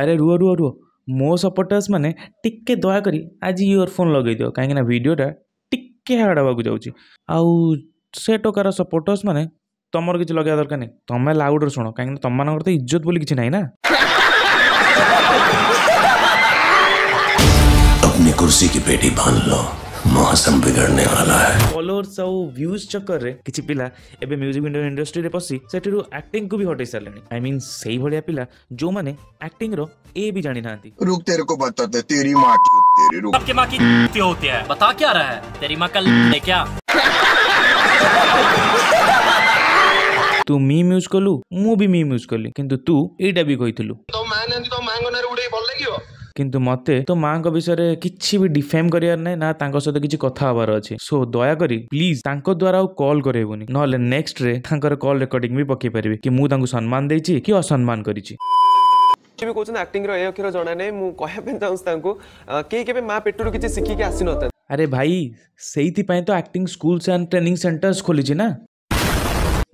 ଆରେ ରୁହ ରୁହ ରୁହ ମୋ ସପୋର୍ଟର୍ସ ମାନେ ଟିକେ ଦୟାକରି ଆଜି ଇୟରଫୋନ୍ ଲଗାଇଦିଅ କାହିଁକିନା ଭିଡ଼ିଓଟା ଟିକେ ହାର୍ଡ଼ ହେବାକୁ ଯାଉଛି ଆଉ ସେ ଟୋକାର ସପୋର୍ଟର୍ସ ମାନେ ତମର କିଛି ଲଗେଇବା ଦରକାର ନାହିଁ ତମେ ଲାଉଡ଼ରେ ଶୁଣ କାହିଁକିନା ତମମାନଙ୍କର ତ ଇଜ୍ଜତ ବୋଲି କିଛି ନାହିଁ ନା अपनी कुर्सी की पेटी बांध लो मौसम बिगड़ने वाला है ଫଲୋଅର୍ସ ଆଉ ଭ୍ୟୁଜ୍ ଚକରରେ କିଛି ପିଲା ଏବେ ମ୍ୟୁଜିକ୍ ଇଣ୍ଡଷ୍ଟ୍ରିରେ ପଶି ସେଠାରୁ ଆକ୍ଟିଂକୁ ବି ହଟେଇ ସାରିଲେଣି ଆଇ ମିନ୍ ସେଇଭଳିଆ ପିଲା ଯୋଉମାନେ ଆକ୍ଟିଂର ଏ ବି ଜାଣିନାହାନ୍ତି रुक तेरे को बताते तेरी माँ की तेरी रुक आपके माँ की होती है बता क्या रहा है तेरी माँ कल है क्या ତୁ ମି ମ୍ୟୁଜ୍ କଲୁ ମୁଁ ବି ମି ମ୍ୟୁଜ୍ କଲି କିନ୍ତୁ ତୁ ଏଇଟା ବି କହିଥିଲୁ ତୋ ମା ନାହାନ୍ତି ତୋ ମାଆଙ୍କ ନାଁରେ ଗୋଟେ ଭଲ ଲାଗିବ কিন্তু মতে তো মা গ বিষয়ে কিছি বি ডিফেম করি অর নাই না তাங்கோ সৈতে কিছি কথা হবার আছে সো দয়া করি প্লিজ তাங்கோ দ্বারা কল করেবনি নলে নেক্সট রে তাঙ্কার কল রেকর্ডিং মে পকি পারবি কি মু তাঙ্গ সম্মান দেইছি কি অসমান করিছি কি বি কোচিং অ্যাক্টিং র এ অক্ষর জানা নে মু কহে পিন টংস তাঙ্গ কে কে মা পেট্রোল কিছি শিখি কে আসিন নতা আরে ভাই সেইতি পই তো acting schools and training centres খুলিছি না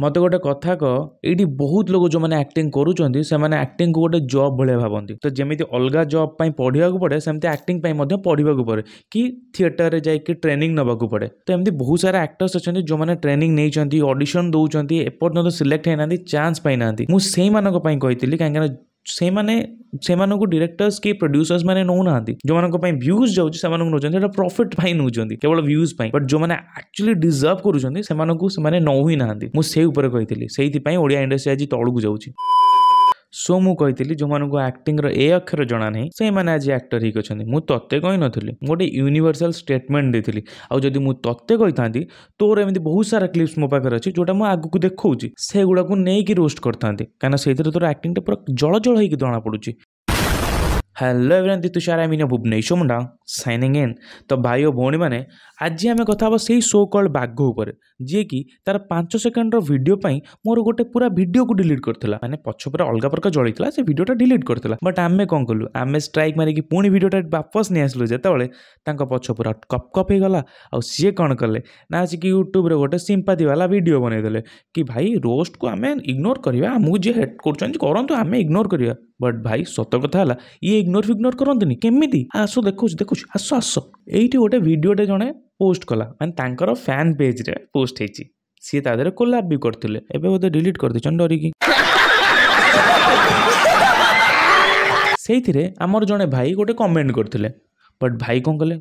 ମୋତେ ଗୋଟେ କଥା କହ ଏଇଠି ବହୁତ ଲୋକ ଯେଉଁମାନେ ଆକ୍ଟିଂ କରୁଛନ୍ତି ସେମାନେ ଆକ୍ଟିଂକୁ ଗୋଟେ ଜବ୍ ଭଳିଆ ଭାବନ୍ତି ତ ଯେମିତି ଅଲଗା ଜବ୍ ପାଇଁ ପଢ଼ିବାକୁ ପଡ଼େ ସେମିତି ଆକ୍ଟିଂ ପାଇଁ ମଧ୍ୟ ପଢ଼ିବାକୁ ପଡ଼େ କି ଥିଏଟର୍ରେ ଯାଇକି ଟ୍ରେନିଂ ନେବାକୁ ପଡ଼େ ତ ଏମିତି ବହୁତ ସାରା ଆକ୍ଟର୍ସ ଅଛନ୍ତି ଯେଉଁମାନେ ଟ୍ରେନିଂ ନେଇଛନ୍ତି ଅଡ଼ିସନ୍ ଦେଉଛନ୍ତି ଏପର୍ଯ୍ୟନ୍ତ ସିଲେକ୍ଟ ହେଇନାହାନ୍ତି ଚାନ୍ସ ପାଇନାହାନ୍ତି ମୁଁ ସେଇମାନଙ୍କ ପାଇଁ କହିଥିଲି କାହିଁକିନା ସେମାନେ ସେମାନଙ୍କୁ ଡିରେକ୍ଟର୍ସ କି ପ୍ରଡ୍ୟୁସର୍ସ ମାନେ ନେଉନାହାନ୍ତି ଯେଉଁମାନଙ୍କ ପାଇଁ ଭ୍ୟୁଜ୍ ଯାଉଛି ସେମାନଙ୍କୁ ନେଉଛନ୍ତି ସେଇଟା ପ୍ରଫିଟ୍ ପାଇଁ ନେଉଛନ୍ତି କେବଳ ଭ୍ୟୁଜ୍ ପାଇଁ ବଟ୍ ଯେଉଁମାନେ ଆକ୍ଚୁଆଲି ଡିଜର୍ଭ କରୁଛନ୍ତି ସେମାନଙ୍କୁ ସେମାନେ ନେଉ ହିଁ ନାହାନ୍ତି ମୁଁ ସେଇ ଉପରେ କହିଥିଲି ସେଇଥିପାଇଁ ଓଡ଼ିଆ ଇଣ୍ଡଷ୍ଟ୍ରି ଆଜି ତଳକୁ ଯାଉଛି ସୋ ମୁଁ କହିଥିଲି ଯେଉଁମାନଙ୍କୁ ଆକ୍ଟିଂର ଏ ଅକ୍ଷର ଜଣା ନାହିଁ ସେମାନେ ଆଜି ଆକ୍ଟର ହେଇକି ଅଛନ୍ତି ମୁଁ ତତେ କହିନଥିଲି ମୁଁ ଗୋଟେ ୟୁନିଭର୍ସାଲ ଷ୍ଟେଟମେଣ୍ଟ ଦେଇଥିଲି ଆଉ ଯଦି ମୁଁ ତତେ କହିଥାନ୍ତି ତୋର ଏମିତି ବହୁତ ସାରା କ୍ଲିପ୍ସ ମୋ ପାଖରେ ଅଛି ଯେଉଁଟା ମୁଁ ଆଗକୁ ଦେଖାଉଛି ସେଗୁଡ଼ାକୁ ନେଇକି ରୋଷ୍ଟ କରିଥାନ୍ତି କାରଣ ସେଇଥିରେ ତୋର ଆକ୍ଟିଂଟା ପୁରା ଜଳ ଜଳ ହେଇକି ଜଣାପଡ଼ୁଛି hello everyone Tushar Amin Bhubaneswar Munda signing in तो भाई और भौणी मैंने आज आम कथा से ही सो कल्ड बाघ उपर जीकि तार पांच सेकेंडर भिडपी मोर गोटे पूरा भिड को डिलीट कर मैंने पक्ष पर अलग प्रकार जल्दा से भिडटा डिलीट कर बट आम कौन कलु आम स्ट्राइक मारिकी पुणी भिडटा वापस नहीं आसलू जिते पक्ष पूरा कप कप होगा आए कौन कले ना आज कि यूट्यूब्रे गोटे सिंपातिवाला भिड बनईदे कि भाई रोस्ट को आम इग्नोर करवा आमुक जी हेट करेंगे इग्नोर करवा बट भाई सत कथा ये इग्नोर फिग्नोर करमी आसो देखो देखो କରୁଛି ଆସ ଆସ ଏଇଠି ଗୋଟେ ଭିଡ଼ିଓଟେ ଜଣେ ପୋଷ୍ଟ କଲା ମାନେ ତାଙ୍କର ଫ୍ୟାନ୍ ପେଜ୍ରେ ପୋଷ୍ଟ ହେଇଛି ସିଏ ତା ଦେହରେ କୋଲାପ ବି କରିଥିଲେ ଏବେ ବୋଧେ ଡିଲିଟ୍ କରିଦେଇଛନ୍ତି ଡରିକି ସେଇଥିରେ ଆମର ଜଣେ ଭାଇ ଗୋଟେ କମେଣ୍ଟ କରିଥିଲେ ବଟ୍ ଭାଇ କ'ଣ କଲେ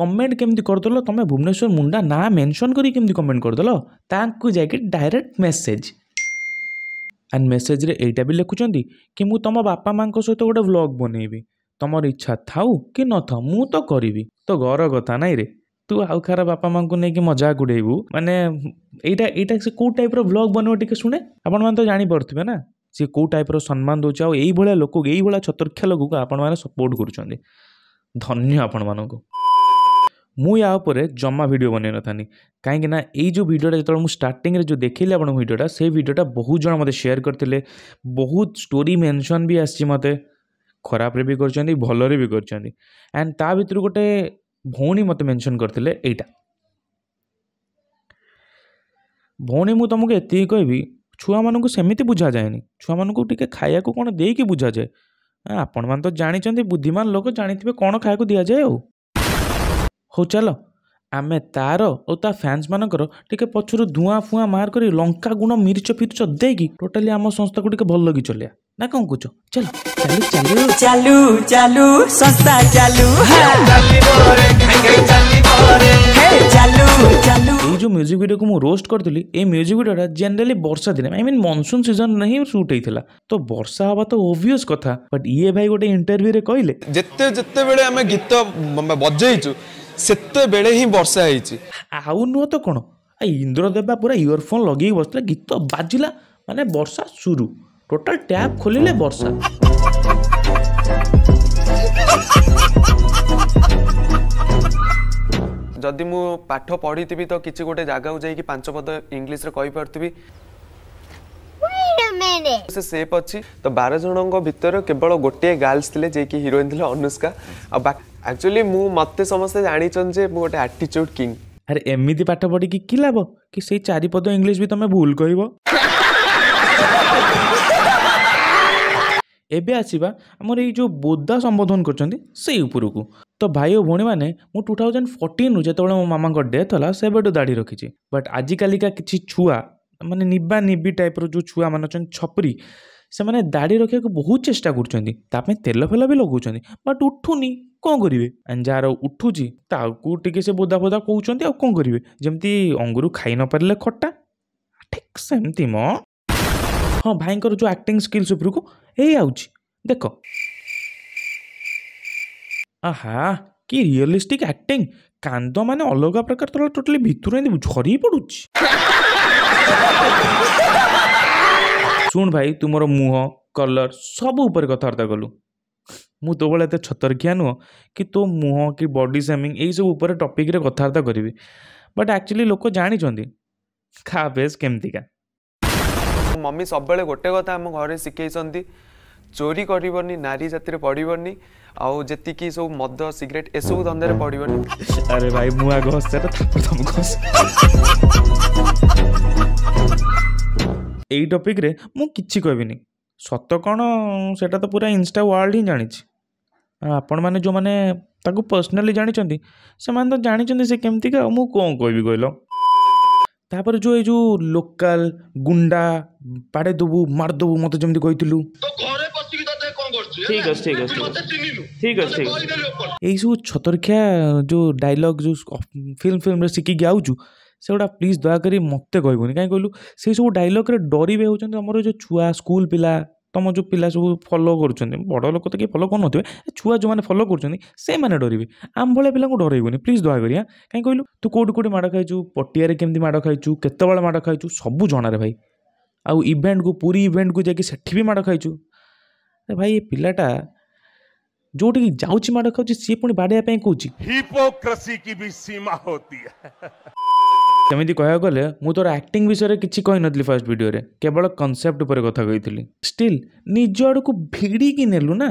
କମେଣ୍ଟ କେମିତି କରିଦେଲ ତୁମେ ଭୁବନେଶ୍ୱର ମୁଣ୍ଡା ନାଁ ମେନସନ୍ କରି କେମିତି କମେଣ୍ଟ କରିଦେଲ ତାଙ୍କୁ ଯାଇକି ଡାଇରେକ୍ଟ ମେସେଜ୍ ଆଣ୍ଡ ମେସେଜରେ ଏଇଟା ବି ଲେଖୁଛନ୍ତି କି ମୁଁ ତୁମ ବାପା ମାଆଙ୍କ ସହିତ ଗୋଟେ ଭ୍ଲଗ୍ ବନେଇବି ତମର ଇଚ୍ଛା ଥାଉ କି ନଥାଉ ମୁଁ ତ କରିବି ତ ଘର କଥା ନାଇଁରେ ତୁ ଆଉ କାହାର ବାପା ମାଆଙ୍କୁ ନେଇକି ମଜାକ ଉଡ଼େଇବୁ ମାନେ ଏଇଟା ଏଇଟା ସେ କେଉଁ ଟାଇପ୍ର ବ୍ଲଗ୍ ବନିବ ଟିକେ ଶୁଣେ ଆପଣମାନେ ତ ଜାଣିପାରୁଥିବେ ନା ସିଏ କେଉଁ ଟାଇପ୍ର ସମ୍ମାନ ଦେଉଛି ଆଉ ଏଇଭଳିଆ ଲୋକକୁ ଏଇଭଳିଆ ଛତର୍କ୍ଷା ଲୋକକୁ ଆପଣମାନେ ସପୋର୍ଟ କରୁଛନ୍ତି ଧନ୍ୟ ଆପଣମାନଙ୍କୁ ମୁଁ ୟା ଉପରେ ଜମା ଭିଡ଼ିଓ ବନେଇ ନଥାନ୍ତି କାହିଁକି ନା ଏଇ ଯେଉଁ ଭିଡ଼ିଓଟା ଯେତେବେଳେ ମୁଁ ଷ୍ଟାର୍ଟିଂରେ ଯେଉଁ ଦେଖେଇଲି ଆପଣଙ୍କ ଭିଡ଼ିଓଟା ସେଇ ଭିଡ଼ିଓଟା ବହୁତ ଜଣ ମୋତେ ସେୟାର କରିଥିଲେ ବହୁତ ଷ୍ଟୋରି ମେନସନ୍ ବି ଆସିଛି ମୋତେ ଖରାପରେ ବି କରିଛନ୍ତି ଭଲରେ ବି କରିଛନ୍ତି ଆଣ୍ଡ ତା ଭିତରୁ ଗୋଟେ ଭଉଣୀ ମୋତେ ମେନସନ୍ କରିଥିଲେ ଏଇଟା ଭଉଣୀ ମୁଁ ତୁମକୁ ଏତିକି କହିବି ଛୁଆମାନଙ୍କୁ ସେମିତି ବୁଝାଯାଏନି ଛୁଆମାନଙ୍କୁ ଟିକେ ଖାଇବାକୁ କ'ଣ ଦେଇକି ବୁଝାଯାଏ ଆପଣମାନେ ତ ଜାଣିଛନ୍ତି ବୁଦ୍ଧିମାନ ଲୋକ ଜାଣିଥିବେ କ'ଣ ଖାଇବାକୁ ଦିଆଯାଏ ଆଉ ହଉ ଚାଲ ଆମେ ତାର ଓ ତା ଫ୍ୟାନ୍ସ ମାନଙ୍କର ଟିକେ ପଛରୁ ଧୂଆଁ ଫୁଆଁ ମାର କରି ଲଙ୍କା ଗୁଣ ମିରିଚ ଫିରିଚ ଦେଇକି ଟୋଟାଲି ଆମ ସଂସ୍ଥାକୁ ଟିକେ ଭଲ ଲଗି ଚଳିଆ ନା କ'ଣ କହୁଛ ଚାଲ ଚାଲୁ ଚାଲୁ ଚାଲୁ ସଂସ୍ଥା ଚାଲୁ ଏଇ ଯେଉଁ ମ୍ୟୁଜିକ୍ ଭିଡ଼ିଓକୁ ମୁଁ ରୋଷ୍ଟ କରିଥିଲି ଏଇ ମ୍ୟୁଜିକ୍ ଭିଡ଼ିଓଟା ଜେନେରାଲି ବର୍ଷା ଦିନେ ଆଇ ମିନ୍ ମନସୁନ୍ ସିଜନ୍ରେ ହିଁ ସୁଟ୍ ହେଇଥିଲା ତ ବର୍ଷା ହବା ତ ଓଭିୟସ୍ କଥା ବଟ୍ ଇଏ ଭାଇ ଗୋଟେ ଇଣ୍ଟରଭ୍ୟୁରେ କହିଲେ ଯେତେ ଯେତେବେଳେ ଆମେ ଗୀତ ବଜେଇଛୁ ସେତେବେଳେ ହିଁ ବର୍ଷା ହେଇଛି ଆଉ ନୁହଁ ତ କ'ଣ ଇନ୍ଦ୍ର ଦେବା ପୁରା ଇୟରଫୋନ୍ ଲଗେଇକି ବସିଥିଲା ଗୀତ ବାଜିଲା ମାନେ ବର୍ଷା ସୁରୁ ଟୋଟାଲ ଟ୍ୟାପ୍ ଖୋଲିଲେ ବର୍ଷା ଯଦି ମୁଁ ପାଠ ପଢ଼ିଥିବି ତ କିଛି ଗୋଟେ ଜାଗାକୁ ଯାଇକି ପାଞ୍ଚ ପଦ ଇଂଲିଶରେ କହିପାରୁଥିବି ସେ ସେପ୍ ଅଛି ତ ବାର ଜଣଙ୍କ ଭିତରେ କେବଳ ଗୋଟିଏ ଗାର୍ଲସ ଥିଲେ ଯିଏକି ହିରୋଇନ୍ ଥିଲେ ଅନୁଷ୍କା ଆଉ ବାକି ଆକ୍ଚୁଆଲି ମୁଁ ମୋତେ ସମସ୍ତେ ଜାଣିଛନ୍ତି ଯେ ମୁଁ ଗୋଟେ ଆଟିଚ୍ୟୁଡ୍ କିଙ୍ଗ ଆରେ ଏମିତି ପାଠ ପଢ଼ିକି କି ଲାଭ କି ସେଇ ଚାରିପଦ ପଦ ଇଂଲିଶ ବି ତମେ ଭୁଲ କହିବ ଏବେ ଆସିବା ଆମର ଏଇ ଯେଉଁ ବୋଦା ସମ୍ବୋଧନ କରୁଛନ୍ତି ସେଇ ଉପରକୁ ତ ଭାଇ ଓ ଭଉଣୀମାନେ ମୁଁ ଟୁ ଥାଉଜେଣ୍ଡ ଫୋର୍ଟିନ୍ରୁ ଯେତେବେଳେ ମୋ ମାମାଙ୍କ ଡେଥ୍ ହେଲା ସେବେଠୁ ଦାଢ଼ି ରଖିଛି ବଟ୍ ଆଜିକାଲିକା କିଛି ଛୁଆ ମାନେ ନିବା ନିବି ଟାଇପ୍ର ଯେଉଁ ଛୁଆମାନେ ଅଛନ୍ତି ଛପରି ସେମାନେ ଦାଢ଼ି ରଖିବାକୁ ବହୁତ ଚେଷ୍ଟା କରୁଛନ୍ତି ତା ପାଇଁ ତେଲ ଫେଲ ବି ଲଗାଉଛନ୍ତି ବଟ୍ ଉଠୁନି କ'ଣ କରିବେ ଯାହାର ଉଠୁଛି ତାକୁ ଟିକେ ସେ ବୋଦା ବୋଦା କହୁଛନ୍ତି ଆଉ କ'ଣ କରିବେ ଯେମିତି ଅଙ୍ଗୁରୁ ଖାଇ ନପାରିଲେ ଖଟା ଠିକ୍ ସେମିତି ମ ହଁ ଭାଇଙ୍କର ଯେଉଁ ଆକ୍ଟିଂ ସ୍କିଲ୍ସ ଉପରକୁ ଏଇ ଆଉଛି ଦେଖ ଆହା କି ରିଅଲିଷ୍ଟିକ୍ ଆକ୍ଟିଂ କାନ୍ଦ ମାନେ ଅଲଗା ପ୍ରକାର ତଳେ ଟୋଟାଲି ଭିତରୁ ଏମିତି ଝରି ପଡ଼ୁଛି ଶୁଣ ଭାଇ ତୁମର ମୁହଁ କଲର ସବୁ ଉପରେ କଥାବାର୍ତ୍ତା କଲୁ ମୁଁ ତୋ ଭଳିଆ ଏତେ ଛତରଖିଆ ନୁହଁ କି ତୋ ମୁହଁ କି ବଡ଼ି ସେମିଂ ଏଇସବୁ ଉପରେ ଟପିକ୍ରେ କଥାବାର୍ତ୍ତା କରିବି ବଟ୍ ଆକ୍ଚୁଆଲି ଲୋକ ଜାଣିଛନ୍ତି ଖା ବେଶ କେମିତିକା ମମି ସବୁବେଳେ ଗୋଟେ କଥା ଆମ ଘରେ ଶିଖେଇଛନ୍ତି ଚୋରି କରିବନି ନାରୀ ଜାତିରେ ପଡ଼ିବନି ଆଉ ଯେତିକି ସବୁ ମଦ ସିଗରେଟ୍ ଏସବୁ ଧନ୍ଦାରେ ପଡ଼ିବନି ଆରେ ଭାଇ ମୁଁ ଆଗ ହସ୍ତ ତାପରେ ତମକୁ ହସ ଏଇ ଟପିକ୍ରେ ମୁଁ କିଛି କହିବିନି ସତ କ'ଣ ସେଇଟା ତ ପୁରା ଇନଷ୍ଟା ୱାର୍ଲଡ଼ ହିଁ ଜାଣିଛି ଆପଣମାନେ ଯେଉଁମାନେ ତାକୁ ପର୍ସନାଲି ଜାଣିଛନ୍ତି ସେମାନେ ତ ଜାଣିଛନ୍ତି ସେ କେମିତିକା ଆଉ ମୁଁ କ'ଣ କହିବି କହିଲ ତାପରେ ଯେଉଁ ଏଇ ଯେଉଁ ଲୋକାଲ ଗୁଣ୍ଡା ପାଡ଼େ ଦେବୁ ମାରିଦେବୁ ମୋତେ ଯେମିତି କହିଥିଲୁ ଠିକ୍ ଅଛି ଠିକ୍ ଅଛି ଠିକ୍ ଅଛି ଠିକ୍ ଅଛି ଏଇସବୁ ଛତରଖିଆ ଯେଉଁ ଡାଇଲଗ୍ ଯେଉଁ ଫିଲ୍ମ ଫିଲ୍ମରେ ଶିଖିକି ଆଉଛୁ ସେଗୁଡ଼ା ପ୍ଲିଜ୍ ଦୟାକରି ମୋତେ କହିବୁନି କାହିଁକି କହିଲୁ ସେସବୁ ଡାଇଲଗ୍ରେ ଡରିବେ ହେଉଛନ୍ତି ଆମର ଯେଉଁ ଛୁଆ ସ୍କୁଲ୍ ପିଲା ତୁମ ଯେଉଁ ପିଲା ସବୁ ଫଲୋ କରୁଛନ୍ତି ବଡ଼ ଲୋକ ତ କିଏ ଫଲୋ କରୁନଥିବେ ଛୁଆ ଯେଉଁମାନେ ଫଲୋ କରୁଛନ୍ତି ସେମାନେ ଡରିବେ ଆମ ଭଳିଆ ପିଲାଙ୍କୁ ଡରେଇବୁନି ପ୍ଲିଜ୍ ଦୟାକରି ଆଁ କାହିଁକି କହିଲୁ ତୁ କେଉଁଠି କେଉଁଠି ମାଡ଼ ଖାଇଛୁ ପଟିଆରେ କେମିତି ମାଡ଼ ଖାଇଛୁ କେତେବେଳେ ମାଡ଼ ଖାଇଛୁ ସବୁ ଜଣାରେ ଭାଇ ଆଉ ଇଭେଣ୍ଟକୁ ପୁରୀ ଇଭେଣ୍ଟକୁ ଯାଇକି ସେଠି ବି ମାଡ଼ ଖାଇଛୁ ଆରେ ଭାଇ ଏ ପିଲାଟା ଯେଉଁଠିକି ଯାଉଛି ମାଡ଼ ଖାଉଛି ସିଏ ପୁଣି ବାଡ଼େଇବା ପାଇଁ କହୁଛି ହିପୋକ୍ରେସି କି ବି ସୀମା ହୋତି ସେମିତି କହିବାକୁ ଗଲେ ମୁଁ ତୋର ଆକ୍ଟିଂ ବିଷୟରେ କିଛି କହିନଥିଲି ଫାର୍ଷ୍ଟ ଭିଡ଼ିଓରେ କେବଳ କନସେପ୍ଟ ଉପରେ କଥା କହିଥିଲି ଷ୍ଟିଲ୍ ନିଜ ଆଡ଼କୁ ଭିଡ଼ିକି ନେଲୁ ନା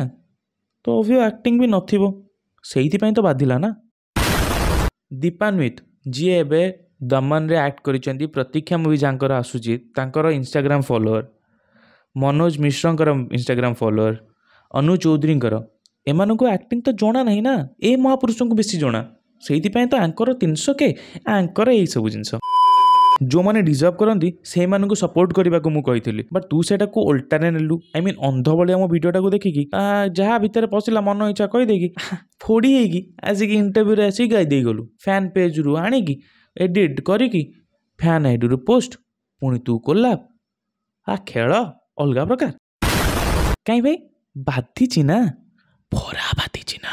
ତ ଅଭିୟ ଆକ୍ଟିଂ ବି ନଥିବ ସେଇଥିପାଇଁ ତ ବାଧିଲା ନା ଦୀପାନ୍ୱିତ ଯିଏ ଏବେ ଦମନରେ ଆକ୍ଟ କରିଛନ୍ତି ପ୍ରତୀକ୍ଷା ମୁଭି ଯାଙ୍କର ଆସୁଛି ତାଙ୍କର ଇନଷ୍ଟାଗ୍ରାମ ଫଲୋଅର ମନୋଜ ମିଶ୍ରଙ୍କର ଇନଷ୍ଟାଗ୍ରାମ ଫଲୋଅର ଅନୁ ଚୌଧୁରୀଙ୍କର ଏମାନଙ୍କୁ ଆକ୍ଟିଂ ତ ଜଣା ନାହିଁ ନା ଏ ମହାପୁରୁଷଙ୍କୁ ବେଶୀ ଜଣା ସେଇଥିପାଇଁ ତ ଆଙ୍କର ତିନିଶହ କେ ଆଙ୍କର ଏଇସବୁ ଜିନିଷ ଯେଉଁମାନେ ଡିଜର୍ଭ କରନ୍ତି ସେଇମାନଙ୍କୁ ସପୋର୍ଟ କରିବାକୁ ମୁଁ କହିଥିଲି ବଟ୍ ତୁ ସେଟାକୁ ଓଲଟାରେ ନେଲୁ ଆଇ ମିନ୍ ଅନ୍ଧ ଭଳିଆ ମୋ ଭିଡ଼ିଓଟାକୁ ଦେଖିକି ଯାହା ଭିତରେ ପଶିଲା ମନ ଇଚ୍ଛା କହିଦେଇକି ଫୋଡ଼ି ହେଇକି ଆସିକି ଇଣ୍ଟରଭ୍ୟୁରେ ଆସିକି ଗାଇ ଦେଇଗଲୁ ଫ୍ୟାନ୍ ପେଜ୍ରୁ ଆଣିକି ଏଡ଼ିଟ୍ କରିକି ଫ୍ୟାନ୍ ଆଇଡ଼ିରୁ ପୋଷ୍ଟ ପୁଣି ତୁ କୋଲାପ ଆ ଖେଳ ଅଲଗା ପ୍ରକାର କାହିଁ ଭାଇ ବାଧିଛି ନା ଭରା ବାଧିଛି ନା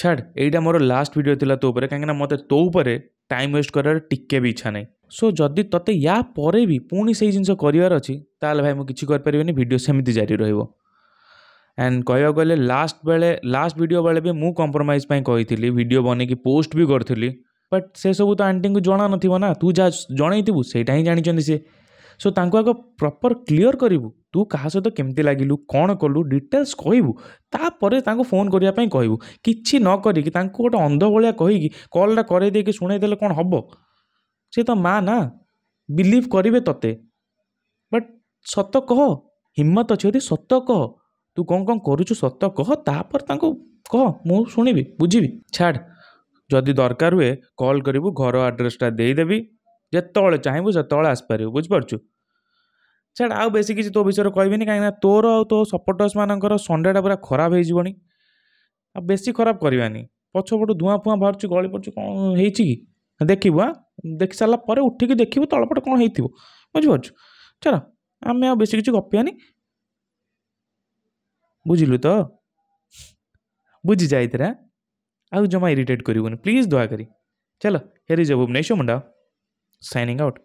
ଛାଡ଼ ଏଇଟା ମୋର ଲାଷ୍ଟ ଭିଡ଼ିଓ ଥିଲା ତୋ ଉପରେ କାହିଁକିନା ମୋତେ ତୋ ଉପରେ ଟାଇମ୍ ୱେଷ୍ଟ କରିବାର ଟିକେ ବି ଇଚ୍ଛା ନାହିଁ ସୋ ଯଦି ତତେ ୟା ପରେ ବି ପୁଣି ସେଇ ଜିନିଷ କରିବାର ଅଛି ତାହେଲେ ଭାଇ ମୁଁ କିଛି କରିପାରିବିନି ଭିଡ଼ିଓ ସେମିତି ଜାରି ରହିବ ଆଣ୍ଡ କହିବାକୁ ଗଲେ ଲାଷ୍ଟ ବେଳେ ଲାଷ୍ଟ ଭିଡ଼ିଓ ବେଳେ ବି ମୁଁ କମ୍ପ୍ରମାଇଜ୍ ପାଇଁ କହିଥିଲି ଭିଡ଼ିଓ ବନେଇକି ପୋଷ୍ଟ ବି କରିଥିଲି ବଟ୍ ସେସବୁ ତ ଆଣ୍ଟିଙ୍କୁ ଜଣା ନଥିବ ନା ତୁ ଯାହା ଜଣେଇଥିବୁ ସେଇଟା ହିଁ ଜାଣିଛନ୍ତି ସିଏ ସୋ ତାଙ୍କୁ ଆଗ ପ୍ରପର୍ କ୍ଲିଅର୍ କରିବୁ ତୁ କାହା ସହିତ କେମିତି ଲାଗିଲୁ କ'ଣ କଲୁ ଡିଟେଲ୍ସ କହିବୁ ତାପରେ ତାଙ୍କୁ ଫୋନ୍ କରିବା ପାଇଁ କହିବୁ କିଛି ନ କରିକି ତାଙ୍କୁ ଗୋଟେ ଅନ୍ଧ ଭଳିଆ କହିକି କଲ୍ଟା କରେଇ ଦେଇକି ଶୁଣେଇ ଦେଲେ କ'ଣ ହେବ ସେ ତ ମା ନା ବିଲିଭ୍ କରିବେ ତତେ ବଟ୍ ସତ କହ ହିମ୍ମତ ଅଛି ଯଦି ସତ କହ ତୁ କ'ଣ କ'ଣ କରୁଛୁ ସତ କହ ତାପରେ ତାଙ୍କୁ କହ ମୁଁ ଶୁଣିବି ବୁଝିବି ଛାଡ଼ ଯଦି ଦରକାର ହୁଏ କଲ୍ କରିବୁ ଘର ଆଡ୍ରେସ୍ଟା ଦେଇଦେବି ଯେତେବେଳେ ଚାହିଁବୁ ସେତେବେଳେ ଆସିପାରିବୁ ବୁଝିପାରୁଛୁ ଛାଡ଼ ଆଉ ବେଶୀ କିଛି ତୋ ବିଷୟରେ କହିବିନି କାହିଁକିନା ତୋର ଆଉ ତୋ ସପୋର୍ଟର୍ସମାନଙ୍କର ସଣ୍ଡେଟା ପୁରା ଖରାପ ହେଇଯିବଣି ଆଉ ବେଶୀ ଖରାପ କରିବାନି ପଛପଟୁ ଧୂଆଁ ଫୁଆଁ ବାହାରୁଛି ଗଳି ପଡ଼ୁଛି କ'ଣ ହେଇଛି କି ଦେଖିବୁ ଆଁ ଦେଖି ସାରିଲା ପରେ ଉଠିକି ଦେଖିବୁ ତଳପଟେ କ'ଣ ହେଇଥିବ ବୁଝିପାରୁଛୁ ଛାଡ଼ ଆମେ ଆଉ ବେଶୀ କିଛି ଗପିବାନି ବୁଝିଲୁ ତ ବୁଝି ଯାଇଥିରେ ଆଉ ଜମା ଇରିଟେଟ୍ କରିବୁନି ପ୍ଲିଜ୍ ଦୟାକରି ଚାଲ ହେରି ଯାଉ ଭୁବନେଶ୍ୱର ମୁଣ୍ଡା signing out.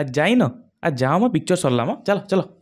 আর যাই না আর যাও আমার পিকচার সরলাম চলো চলো